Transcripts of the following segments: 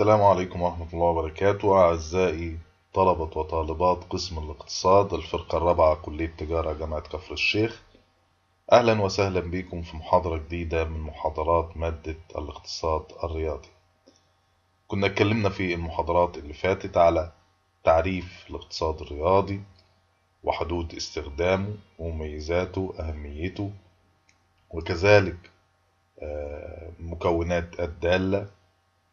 السلام عليكم ورحمة الله وبركاته أعزائي طلبة وطالبات قسم الاقتصاد الفرقة الرابعة كلية تجارة جامعة كفر الشيخ أهلا وسهلا بكم في محاضرة جديدة من محاضرات مادة الاقتصاد الرياضي كنا اتكلمنا في المحاضرات اللي فاتت على تعريف الاقتصاد الرياضي وحدود استخدامه ومميزاته أهميته وكذلك آه، مكونات الدالة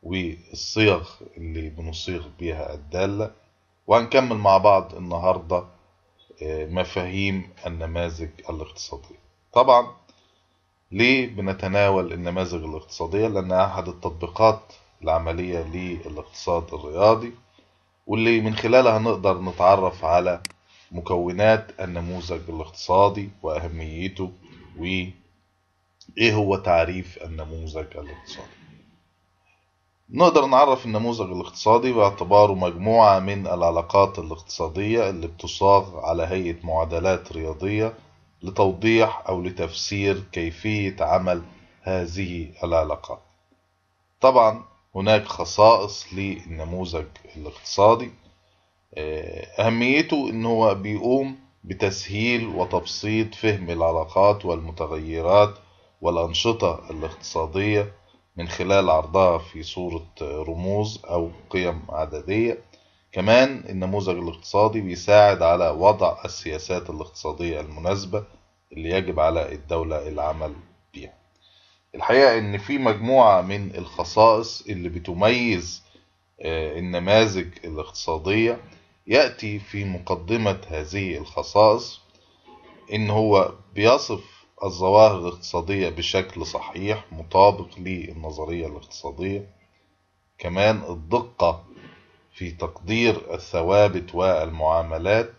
والصيغ اللي بنصيغ بيها الدالة وهنكمل مع بعض النهاردة آه، مفاهيم النماذج الاقتصادية طبعا ليه بنتناول النماذج الاقتصادية لأنها أحد التطبيقات العملية للاقتصاد الرياضي واللي من خلالها نقدر نتعرف على مكونات النموذج الاقتصادي وأهميته وإيه هو تعريف النموذج الاقتصادي نقدر نعرف النموذج الاقتصادي باعتباره مجموعة من العلاقات الاقتصادية اللي بتصاغ على هيئة معادلات رياضية لتوضيح أو لتفسير كيفية عمل هذه العلاقات طبعا هناك خصائص للنموذج الاقتصادي آه، أهميته إن هو بيقوم بتسهيل وتبسيط فهم العلاقات والمتغيرات والأنشطة الاقتصادية من خلال عرضها في صورة رموز أو قيم عددية كمان النموذج الاقتصادي بيساعد على وضع السياسات الاقتصادية المناسبة اللي يجب على الدولة العمل بها الحقيقة ان في مجموعة من الخصائص اللي بتميز آه، النماذج الاقتصادية يأتي في مقدمة هذه الخصائص ان هو بيصف الظواهر الاقتصادية بشكل صحيح مطابق للنظرية الاقتصادية كمان الدقة في تقدير الثوابت والمعاملات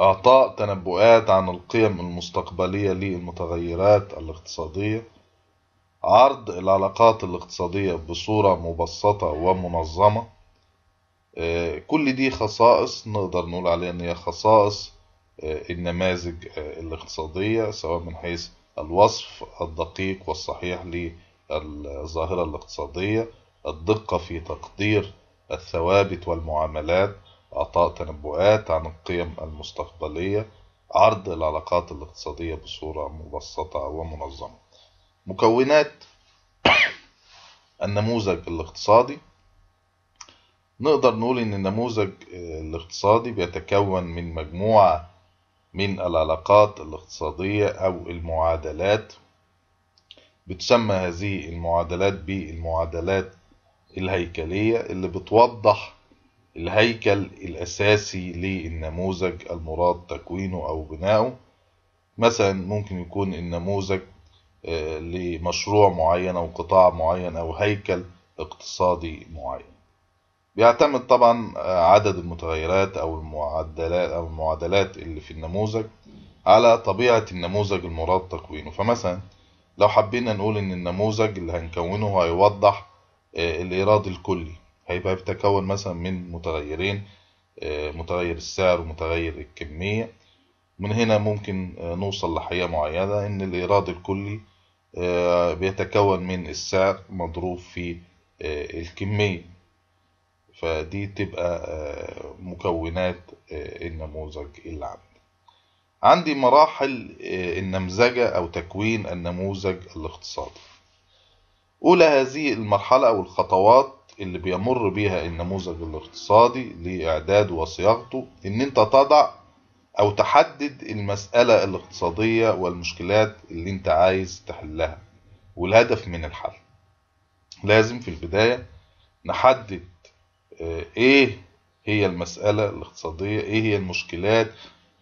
اعطاء تنبؤات عن القيم المستقبلية للمتغيرات الاقتصادية عرض العلاقات الاقتصادية بصورة مبسطة ومنظمة آه، كل دي خصائص نقدر نقول عليها ان هي خصائص آه، النماذج آه، الاقتصادية سواء من حيث الوصف الدقيق والصحيح للظاهرة الاقتصادية الدقة في تقدير الثوابت والمعاملات أعطاء تنبؤات عن القيم المستقبلية عرض العلاقات الاقتصادية بصورة مبسطة ومنظمة مكونات النموذج الاقتصادي نقدر نقول إن النموذج آه، الاقتصادي بيتكون من مجموعة من العلاقات الاقتصادية أو المعادلات بتسمى هذه المعادلات بالمعادلات الهيكلية اللي بتوضح الهيكل الأساسي للنموذج المراد تكوينه أو بناؤه مثلا ممكن يكون النموذج آه، لمشروع معين أو قطاع معين أو هيكل اقتصادي معين بيعتمد طبعا آه، عدد المتغيرات أو المعدلات أو المعادلات اللي في النموذج على طبيعة النموذج المراد تكوينه فمثلا لو حبينا نقول إن النموذج اللي هنكونه هيوضح آه، الإيراد الكلي هيبقى بيتكون مثلا من متغيرين آه، متغير السعر ومتغير الكمية من هنا ممكن نوصل لحقيقة معينة إن الإيراد الكلي بيتكون من السعر مضروب في الكمية فدي تبقى آه، مكونات آه، النموذج اللي عندي عندي مراحل آه، النمذجة أو تكوين النموذج الاقتصادي أولى هذه المرحلة أو الخطوات اللي بيمر بها النموذج الاقتصادي لإعداد وصياغته إن أنت تضع أو تحدد المسألة الاقتصادية والمشكلات اللي أنت عايز تحلها والهدف من الحل لازم في البداية نحدد ايه هي المسألة الاقتصادية ايه هي المشكلات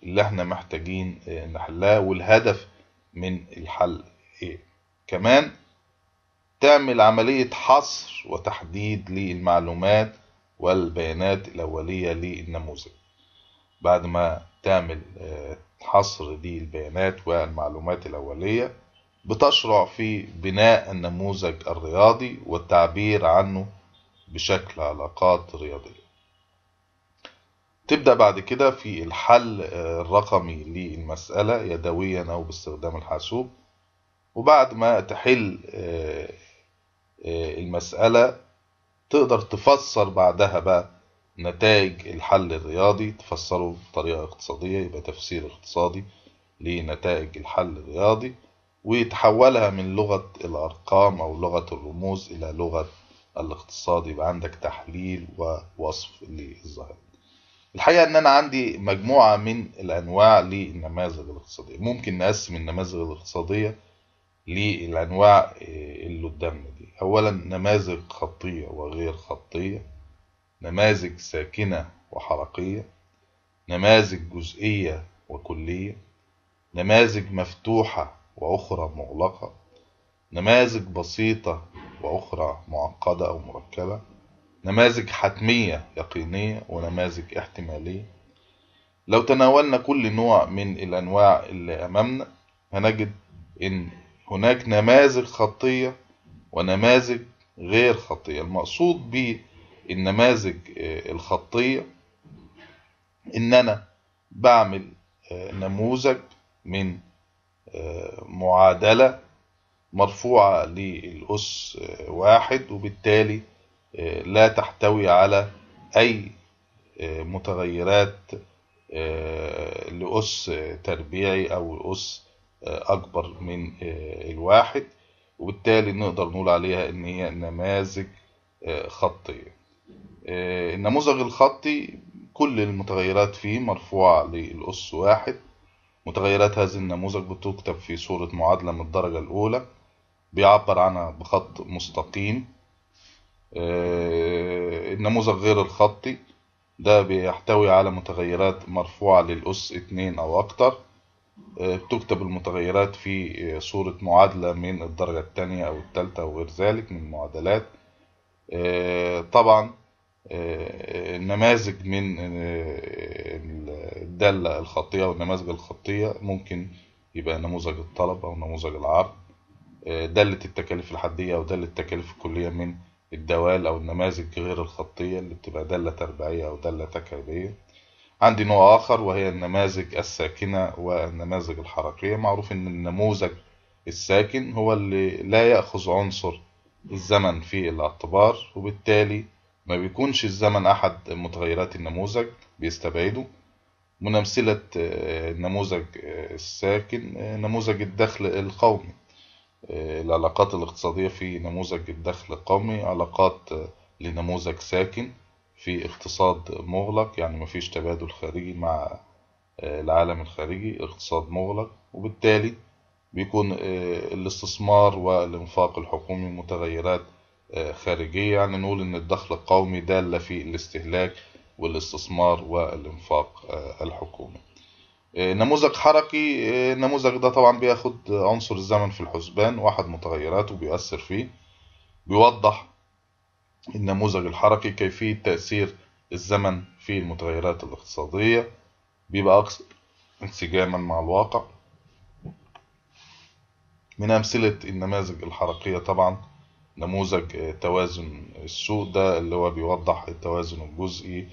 اللي احنا محتاجين آه، نحلها والهدف من الحل ايه كمان تعمل عملية حصر وتحديد للمعلومات والبيانات الأولية للنموذج بعد ما تعمل آه، حصر للبيانات والمعلومات الأولية بتشرع في بناء النموذج الرياضي والتعبير عنه بشكل علاقات رياضية تبدأ بعد كده في الحل آه، الرقمي للمسألة يدويا أو باستخدام الحاسوب وبعد ما تحل آه، آه، المسألة تقدر تفسر بعدها بقى نتائج الحل الرياضي تفسره بطريقة اقتصادية يبقى تفسير اقتصادي لنتائج الحل الرياضي وتحولها من لغة الأرقام أو لغة الرموز إلى لغة الاقتصادي يبقى عندك تحليل ووصف للظاهرة الحقيقة ان انا عندي مجموعة من الانواع للنماذج الاقتصادية ممكن نقسم النماذج الاقتصادية للانواع آه، اللي قدامنا دي اولا نماذج خطية وغير خطية نماذج ساكنة وحركية نماذج جزئية وكلية نماذج مفتوحة وأخرى مغلقة نماذج بسيطة بأخرى معقدة أو مركبة نماذج حتمية يقينية ونماذج احتمالية لو تناولنا كل نوع من الأنواع اللي أمامنا هنجد إن هناك نماذج خطية ونماذج غير خطية المقصود بالنماذج آه، الخطية إن أنا بعمل آه، نموذج من آه، معادلة مرفوعة للأس آه، واحد وبالتالي آه، لا تحتوي على أي آه، متغيرات لأس تربيعي أو أس أكبر من الواحد وبالتالي نقدر نقول عليها إن هي نماذج خطية النموذج الخطي كل المتغيرات فيه مرفوعة للأس واحد متغيرات هذا النموذج بتكتب في صورة معادلة من الدرجة الأولى بيعبر عنها بخط مستقيم النموذج آه، غير الخطي ده بيحتوي على متغيرات مرفوعة للأس اتنين أو أكتر آه، بتكتب المتغيرات في صورة معادلة من الدرجة التانية أو التالتة وغير ذلك من المعادلات آه، طبعا نماذج من الدالة الخطية والنماذج الخطية ممكن يبقى نموذج الطلب أو نموذج العرض دالة التكاليف الحدية أو دالة التكاليف الكلية من الدوال أو النماذج غير الخطية اللي بتبقى دالة تربيعية أو دالة تكعيبية عندي نوع آخر وهي النماذج الساكنة والنماذج الحركية معروف إن النموذج الساكن هو اللي لا يأخذ عنصر الزمن في الاعتبار وبالتالي ما بيكونش الزمن أحد متغيرات النموذج بيستبعده من أمثلة آه، النموذج آه، الساكن آه، نموذج الدخل القومي آه، العلاقات الاقتصادية في نموذج الدخل القومي علاقات آه، لنموذج ساكن في اقتصاد مغلق يعني مفيش تبادل خارجي مع آه، العالم الخارجي اقتصاد مغلق وبالتالي بيكون الاستثمار والإنفاق الحكومي متغيرات خارجية يعني نقول إن الدخل القومي دالة في الاستهلاك والاستثمار والإنفاق الحكومي آه، نموذج حركي النموذج آه، ده طبعا بياخد عنصر الزمن في الحسبان واحد متغيراته بيؤثر فيه بيوضح النموذج الحركي كيفية تأثير الزمن في المتغيرات الاقتصادية بيبقى أكثر انسجاما مع الواقع من أمثلة النماذج الحركية طبعا نموذج آه، توازن السوق ده اللي هو بيوضح التوازن الجزئي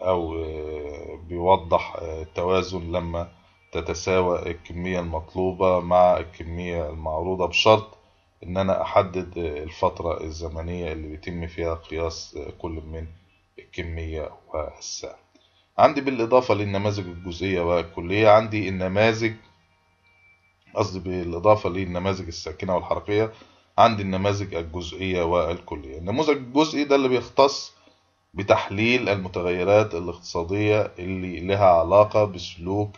أو آه، بيوضح آه، التوازن لما تتساوى الكمية المطلوبة مع الكمية المعروضة بشرط إن أنا أحدد آه، الفترة الزمنية اللي بيتم فيها قياس كل من الكمية والساعة عندي بالإضافة للنماذج الجزئية والكلية عندي النماذج قصدي بالإضافة للنماذج الساكنة والحركية عندي النماذج الجزئية والكلية النموذج الجزئي ده اللي بيختص بتحليل المتغيرات الاقتصادية اللي لها علاقة بسلوك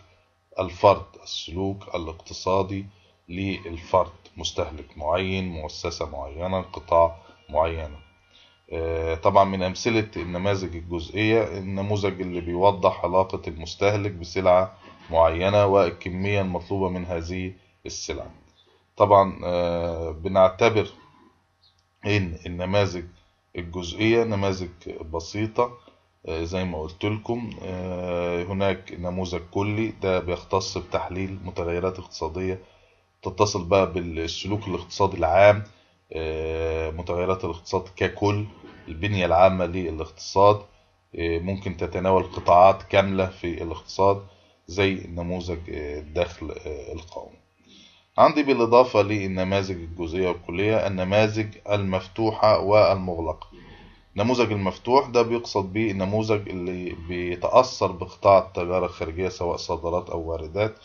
الفرد السلوك الاقتصادي للفرد مستهلك معين مؤسسة معينة قطاع معينة آه، طبعا من أمثلة النماذج الجزئية النموذج اللي بيوضح علاقة المستهلك بسلعة معينة والكمية المطلوبة من هذه السلعة طبعا آه، بنعتبر إن النماذج الجزئية نماذج بسيطة آه، زي ما قلت لكم آه، هناك نموذج كلي ده بيختص بتحليل متغيرات اقتصادية تتصل بقى بالسلوك الاقتصادي العام آه، متغيرات الاقتصاد ككل البنية العامة للاقتصاد ممكن تتناول قطاعات كاملة في الاقتصاد زي نموذج الدخل القومي عندي بالإضافة للنماذج الجزئية والكلية النماذج المفتوحة والمغلقة النموذج المفتوح ده بيقصد بيه النموذج اللي بيتأثر بقطاع التجارة الخارجية سواء صادرات أو واردات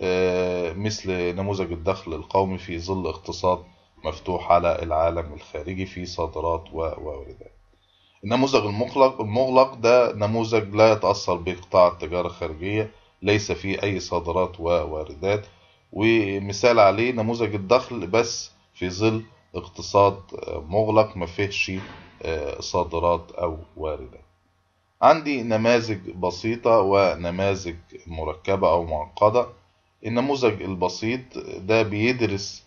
آه، مثل نموذج الدخل القومي في ظل اقتصاد مفتوح على العالم الخارجي في صادرات وواردات النموذج المغلق المغلق ده نموذج لا يتأثر بقطاع التجارة الخارجية ليس فيه أي صادرات وواردات ومثال عليه نموذج الدخل بس في ظل اقتصاد آه، مغلق ما فيهش صادرات أو واردات عندي نماذج بسيطة ونماذج مركبة أو معقدة النموذج البسيط ده بيدرس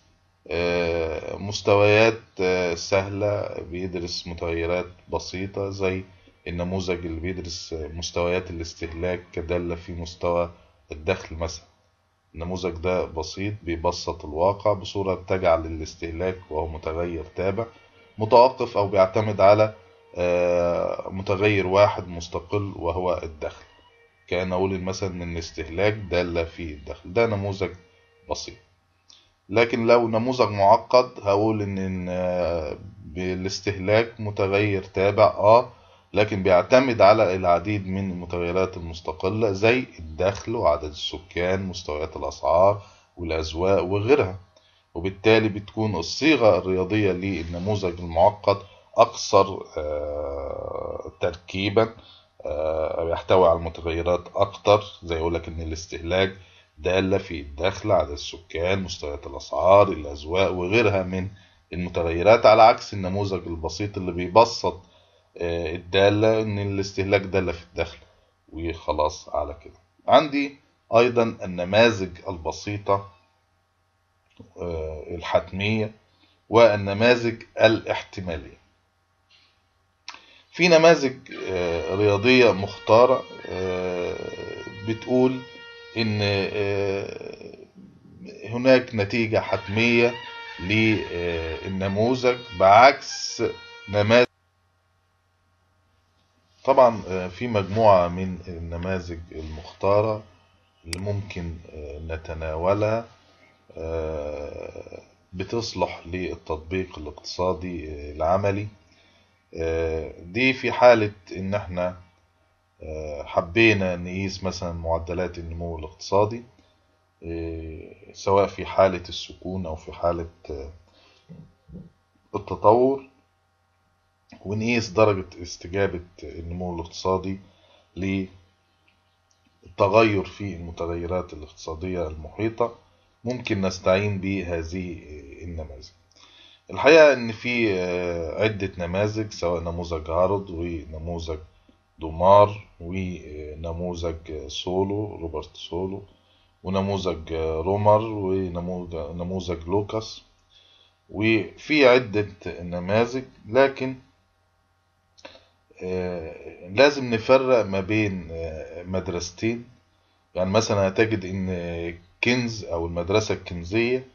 آه، مستويات آه، سهلة بيدرس متغيرات بسيطة زي النموذج اللي بيدرس مستويات الاستهلاك كدالة في مستوى الدخل مثلا النموذج ده بسيط بيبسط الواقع بصورة تجعل الاستهلاك وهو متغير تابع متوقف أو بيعتمد على آه، متغير واحد مستقل وهو الدخل كأن أقول مثلا إن الاستهلاك دالة في الدخل ده نموذج بسيط لكن لو نموذج معقد هقول إن آه، بالاستهلاك متغير تابع آه لكن بيعتمد على العديد من المتغيرات المستقلة زي الدخل وعدد السكان مستويات الأسعار والأزواق وغيرها وبالتالي بتكون الصيغة الرياضية للنموذج المعقد أكثر آه، تركيبا آه، يحتوي على المتغيرات أكتر زي يقولك إن الاستهلاك دالة في الدخل عدد السكان مستويات الأسعار الأذواق وغيرها من المتغيرات على عكس النموذج البسيط اللي بيبسط آه، الدالة إن الاستهلاك دالة في الدخل وخلاص على كده عندي أيضا النماذج البسيطة آه، الحتمية والنماذج الاحتمالية في نماذج آه، رياضية مختارة آه، بتقول ان هناك نتيجة حتمية للنموذج بعكس نماذج طبعا في مجموعة من النماذج المختارة اللي ممكن نتناولها آه، بتصلح للتطبيق الاقتصادي آه، العملي آه، دي في حالة ان احنا حبينا نقيس مثلا معدلات النمو الاقتصادي سواء في حالة السكون او في حالة التطور ونقيس درجة استجابة النمو الاقتصادي للتغير في المتغيرات الاقتصادية المحيطة ممكن نستعين بهذه النماذج الحقيقة ان في آه، عدة نماذج سواء نموذج عرض ونموذج دومار ونموذج آه، سولو روبرت سولو ونموذج آه، رومر ونموذج لوكاس وفي عدة نماذج لكن لازم نفرق ما بين مدرستين يعني مثلا هتجد ان الكنز أو المدرسة الكنزية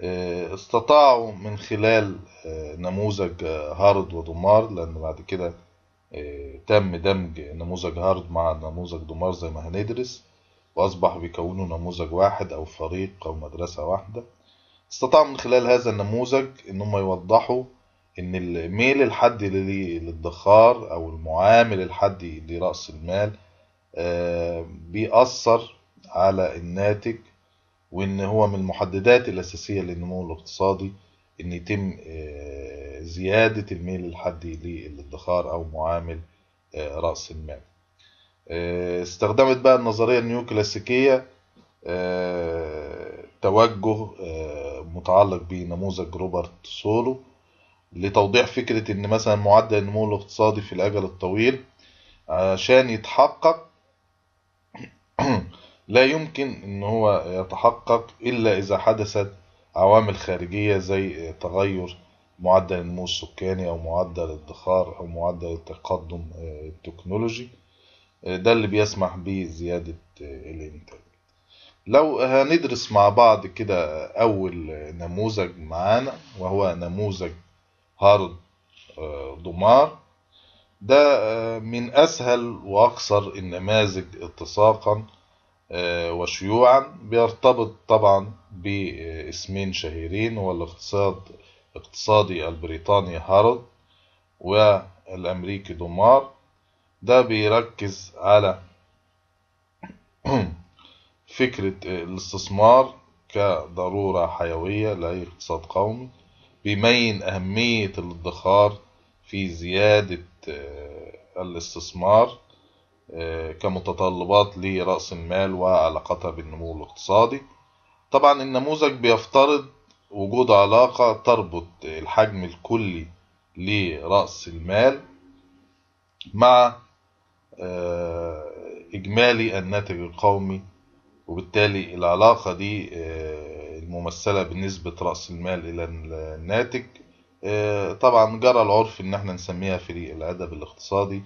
آه، استطاعوا من خلال آه، نموذج آه، هارد ودمار لأن بعد كده تم دمج نموذج هارد مع نموذج دمار زي ما هندرس وأصبحوا بيكونوا نموذج واحد أو فريق أو مدرسة واحدة استطاعوا من خلال هذا النموذج إن هم يوضحوا إن الميل الحدي للادخار أو المعامل الحدي لرأس المال بيأثر على الناتج وان هو من المحددات الاساسيه للنمو الاقتصادي ان يتم آه، زياده الميل الحدي للادخار او معامل آه، راس المال آه، استخدمت بقى النظريه النيو كلاسيكيه توجه متعلق بنموذج روبرت سولو لتوضيح فكرة إن مثلا معدل النمو الاقتصادي في الأجل الطويل عشان يتحقق لا يمكن ان هو يتحقق الا اذا حدثت عوامل خارجية زي تغير معدل النمو السكاني او معدل الادخار او معدل التقدم آه، التكنولوجي آه، ده اللي بيسمح بزيادة آه، الانتاج لو هندرس مع بعض كده أول نموذج معانا وهو نموذج هارد دمار ده من أسهل وأكثر النماذج اتساقا آه، وشيوعا بيرتبط طبعا باسمين شهيرين هو الاقتصاد اقتصادي البريطاني هارد والامريكي دومار ده بيركز على فكرة الاستثمار كضرورة حيوية لأي اقتصاد قومي بيمين أهمية الادخار في زيادة آه، الاستثمار آه، كمتطلبات لرأس المال وعلاقتها بالنمو الاقتصادي طبعا النموذج بيفترض وجود علاقة تربط الحجم الكلي لرأس المال مع آه، إجمالي الناتج القومي وبالتالي العلاقة دي آه، الممثلة بنسبة رأس المال إلى الناتج طبعا جرى العرف إن احنا نسميها في الأدب الاقتصادي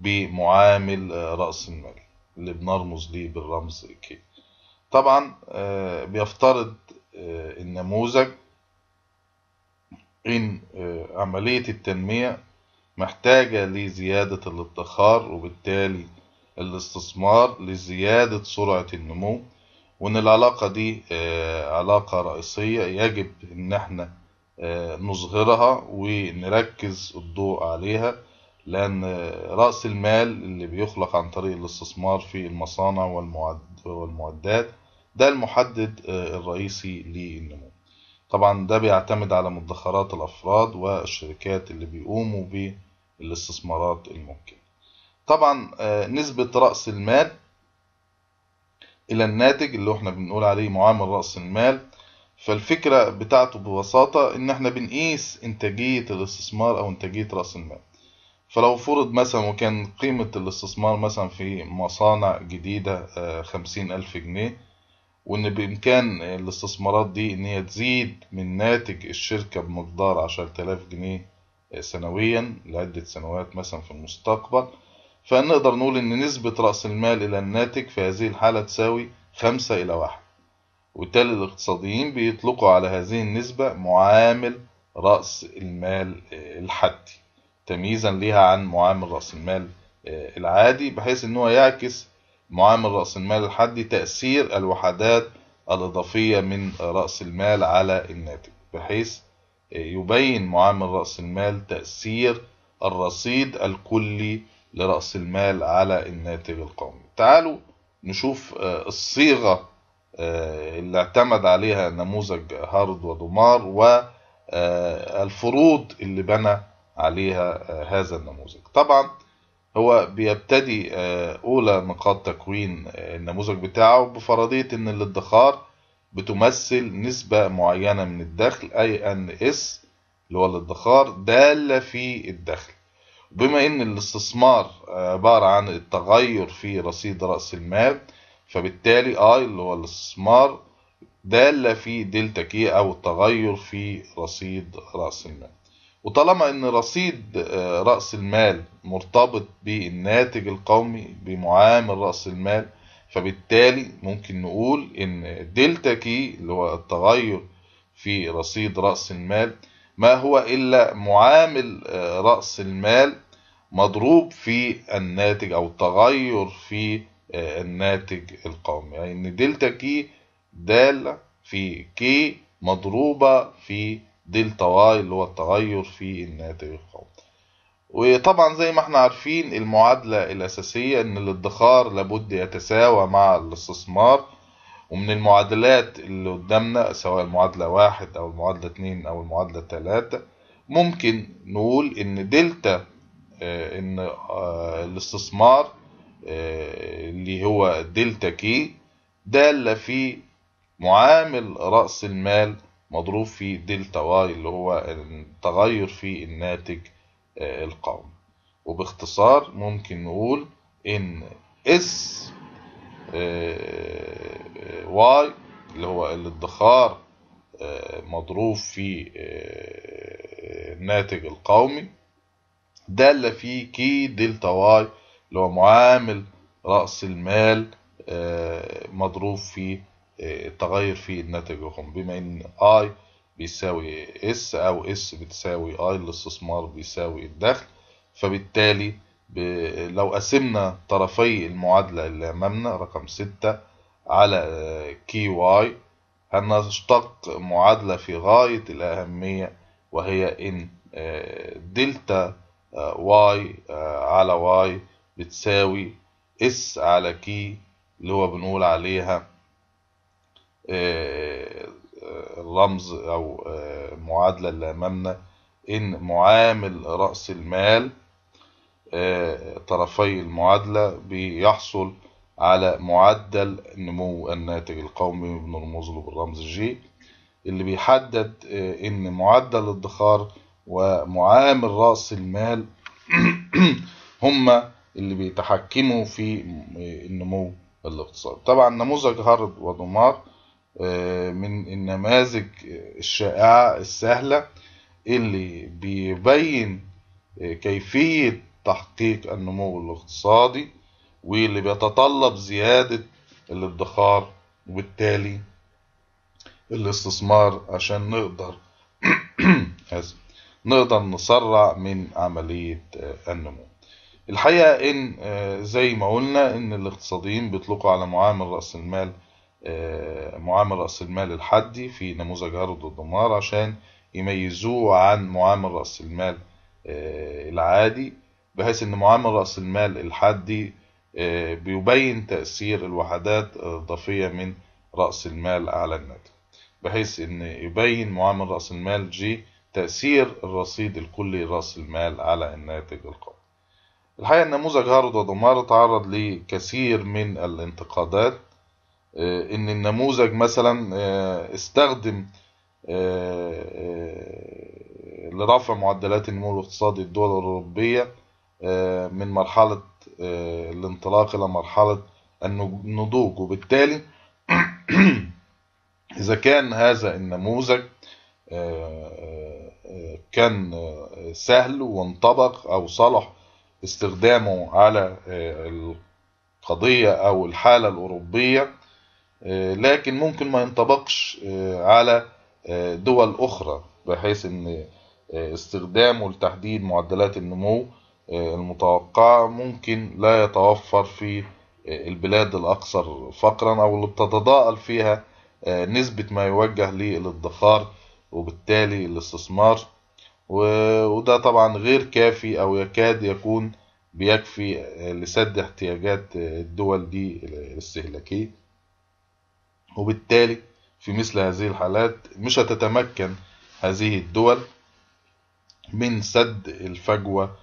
بمعامل آه، رأس المال اللي بنرمز ليه بالرمز كي طبعا آه، بيفترض آه، النموذج إن عملية التنمية محتاجة لزيادة الادخار وبالتالي الاستثمار لزيادة سرعة النمو وإن العلاقة دي علاقة رئيسية يجب إن احنا نظهرها ونركز الضوء عليها لأن رأس المال اللي بيخلق عن طريق الاستثمار في المصانع والمعدات ده المحدد آه، الرئيسي للنمو طبعا ده بيعتمد على مدخرات الأفراد والشركات اللي بيقوموا بالاستثمارات الممكنة طبعا آه، نسبة رأس المال إلى الناتج اللي احنا بنقول عليه معامل رأس المال فالفكرة بتاعته ببساطة إن احنا بنقيس إنتاجية الاستثمار أو إنتاجية رأس المال فلو فرض مثلا وكان قيمة الاستثمار مثلا في مصانع جديدة آه، خمسين ألف جنيه وإن بإمكان الاستثمارات دي إن هي تزيد من ناتج الشركة بمقدار عشرة آلاف جنيه آه، سنويا لعدة سنوات مثلا في المستقبل فنقدر نقول إن نسبة رأس المال إلى الناتج في هذه الحالة تساوي خمسة إلى واحد وبالتالي الاقتصاديين بيطلقوا على هذه النسبة معامل رأس المال آه، الحدي تمييزا ليها عن معامل راس المال آه، العادي بحيث ان هو يعكس معامل راس المال الحدي تأثير الوحدات الإضافية من راس المال على الناتج بحيث آه، يبين معامل راس المال تأثير الرصيد الكلي لرأس المال على الناتج القومي تعالوا نشوف آه، الصيغة اللي اعتمد عليها نموذج هارد ودمار والفروض اللي بنى عليها آه، هذا النموذج طبعا هو بيبتدي آه، أولى نقاط تكوين آه، النموذج بتاعه بفرضية أن الادخار بتمثل نسبة معينة من الدخل أي أن اس اللي هو الادخار دالة في الدخل بما أن الاستثمار عبارة عن التغير في رصيد رأس المال فبالتالي I اللي هو الاستثمار دالة في دلتا كي أو التغير في رصيد رأس المال وطالما ان رصيد آه، رأس المال مرتبط بالناتج القومي بمعامل رأس المال فبالتالي ممكن نقول ان دلتا كي اللي هو التغير في رصيد رأس المال ما هو إلا معامل آه، رأس المال مضروب في الناتج أو تغير في آه، الناتج القومي يعني دلتا كي دالة في كي مضروبة في دلتا واي اللي هو التغير في الناتج القومي وطبعا زي ما احنا عارفين المعادلة الأساسية إن الادخار لابد يتساوى مع الاستثمار ومن المعادلات اللي قدامنا سواء المعادلة واحد أو المعادلة اتنين أو المعادلة تلاتة ممكن نقول إن دلتا آه، إن آه، الاستثمار آه، اللي هو دلتا كي دالة في معامل رأس المال مضروب في دلتا واي اللي هو التغير في الناتج آه، القومي وباختصار ممكن نقول ان اس آه، واي اللي هو الادخار آه، مضروب في الناتج القومي اللي في كي دلتا واي اللي هو معامل رأس المال مضروب في التغير في الناتج الرقم بما ان اي بيساوي اس او اس بتساوي اي الاستثمار بيساوي الدخل فبالتالي لو قسمنا طرفي المعادلة اللي أمامنا رقم ستة على كي واي هنشتق معادلة في غاية الأهمية وهي إن آه، دلتا واي آه، آه، على واي بتساوي اس على كي اللي هو بنقول عليها الرمز آه، آه، أو آه، معادلة اللي أمامنا إن معامل رأس المال طرفي المعادلة بيحصل على معدل نمو الناتج القومي بنرمز له بالرمز جي اللي بيحدد إن معدل الادخار ومعامل رأس المال هما اللي بيتحكموا في النمو الاقتصادي طبعا نموذج هارد ودمار آه، من النماذج الشائعة السهلة اللي بيبين آه، كيفية تحقيق النمو الاقتصادي واللي بيتطلب زيادة الادخار وبالتالي الاستثمار عشان نقدر نقدر نسرع من عملية آه، النمو الحقيقة ان زي ما قلنا ان الاقتصاديين بيطلقوا على معامل رأس المال آه، معامل رأس المال الحدي في نموذج عرض الدمار عشان يميزوه عن معامل رأس المال آه، العادي بحيث ان معامل رأس المال الحدي آه، بيبين تأثير الوحدات الإضافية من رأس المال على الناتج بحيث ان يبين معامل رأس المال جي تأثير الرصيد الكلي رأس المال على الناتج القومي الحقيقة نموذج هارد ودمار تعرض لكثير من الانتقادات آه، ان النموذج مثلا آه، استخدم آه، لرفع معدلات النمو الاقتصادي الدول الأوروبية من مرحلة الانطلاق إلى مرحلة النضوج وبالتالي إذا كان هذا النموذج كان سهل وانطبق أو صلح استخدامه على القضية أو الحالة الأوروبية آه، لكن ممكن ما ينطبقش آه، على آه، دول أخرى بحيث أن استخدامه لتحديد معدلات النمو المتوقعة ممكن لا يتوفر في البلاد الأكثر فقرا أو اللي بتتضاءل فيها نسبة ما يوجه للادخار وبالتالي الاستثمار وده طبعا غير كافي أو يكاد يكون بيكفي لسد احتياجات الدول دي الاستهلاكية وبالتالي في مثل هذه الحالات مش هتتمكن هذه الدول من سد الفجوة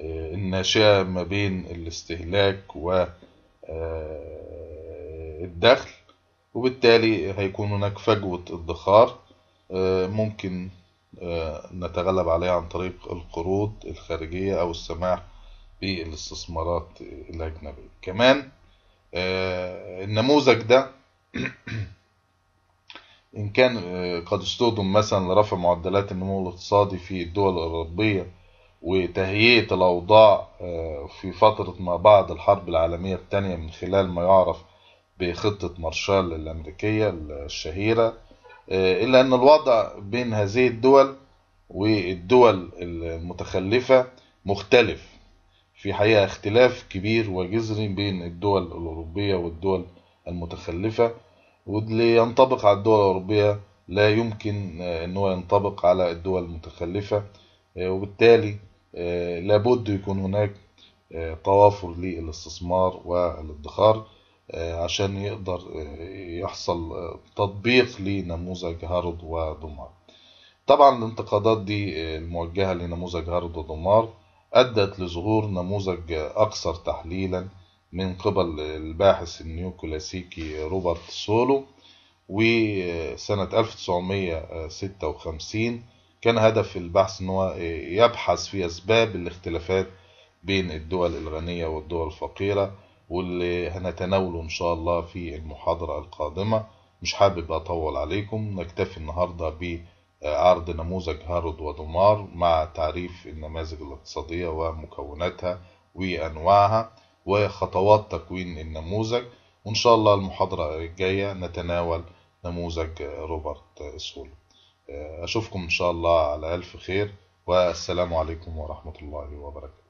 آه، الناشئة ما بين الاستهلاك والدخل آه، وبالتالي هيكون هناك فجوة ادخار آه، ممكن نتغلب عليها عن طريق القروض الخارجية أو السماح بالاستثمارات الأجنبية كمان النموذج ده إن كان آه، قد استخدم مثلا لرفع معدلات النمو الاقتصادي في الدول الأوروبية وتهيئة الأوضاع آه، في فترة ما بعد الحرب العالمية الثانية من خلال ما يعرف بخطة مارشال الأمريكية الشهيرة آه، إلا أن الوضع بين هذه الدول والدول المتخلفة مختلف في حقيقة اختلاف كبير وجذري بين الدول الأوروبية والدول المتخلفة واللي ينطبق على الدول الأوروبية لا يمكن آه، ان هو ينطبق على الدول المتخلفة آه، وبالتالي آه، لابد يكون هناك توافر للاستثمار والادخار عشان يقدر يحصل تطبيق لنموذج هارد ودمار طبعا الانتقادات دي الموجهة لنموذج هارد ودمار أدت لظهور نموذج أكثر تحليلا من قبل الباحث النيوكلاسيكي روبرت سولو وسنة 1956 كان هدف البحث ان هو يبحث في اسباب الاختلافات بين الدول الغنية والدول الفقيرة واللي هنتناوله ان شاء الله في المحاضرة القادمة مش حابب اطول عليكم نكتفي النهاردة بعرض نموذج هارود ودمار مع تعريف النماذج الاقتصادية ومكوناتها وانواعها وخطوات تكوين النموذج وإن شاء الله المحاضرة الجاية نتناول نموذج روبرت سول أشوفكم إن شاء الله على ألف خير والسلام عليكم ورحمة الله وبركاته